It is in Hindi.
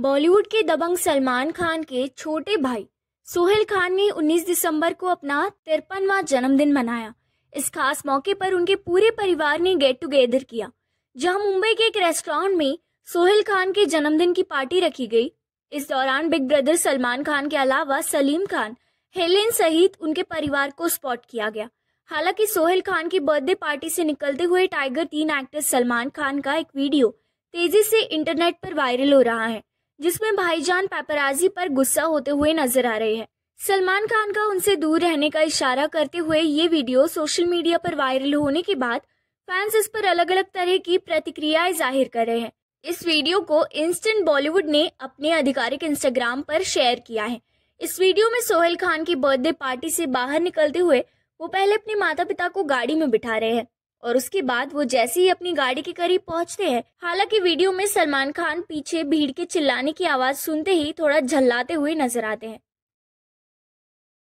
बॉलीवुड के दबंग सलमान खान के छोटे भाई सोहेल खान ने 19 दिसंबर को अपना तिरपनवा जन्मदिन मनाया इस खास मौके पर उनके पूरे परिवार ने गेट टुगेदर किया जहां मुंबई के एक रेस्टोरेंट में सोहेल खान के जन्मदिन की पार्टी रखी गई इस दौरान बिग ब्रदर सलमान खान के अलावा सलीम खान हेलेन सहित उनके परिवार को स्पॉट किया गया हालांकि सोहेल खान की बर्थडे पार्टी से निकलते हुए टाइगर तीन एक्टर सलमान खान का एक वीडियो तेजी से इंटरनेट पर वायरल हो रहा है जिसमें भाईजान पैपराजी पर गुस्सा होते हुए नजर आ रहे हैं सलमान खान का उनसे दूर रहने का इशारा करते हुए ये वीडियो सोशल मीडिया पर वायरल होने के बाद फैंस इस पर अलग अलग तरह की प्रतिक्रियाएं जाहिर कर रहे हैं इस वीडियो को इंस्टेंट बॉलीवुड ने अपने आधिकारिक इंस्टाग्राम पर शेयर किया है इस वीडियो में सोहेल खान की बर्थडे पार्टी से बाहर निकलते हुए वो पहले अपने माता पिता को गाड़ी में बिठा रहे हैं और उसके बाद वो जैसे ही अपनी गाड़ी के करीब पहुंचते हैं हालांकि वीडियो में सलमान खान पीछे भीड़ के चिल्लाने की आवाज सुनते ही थोड़ा झल्लाते हुए नजर आते हैं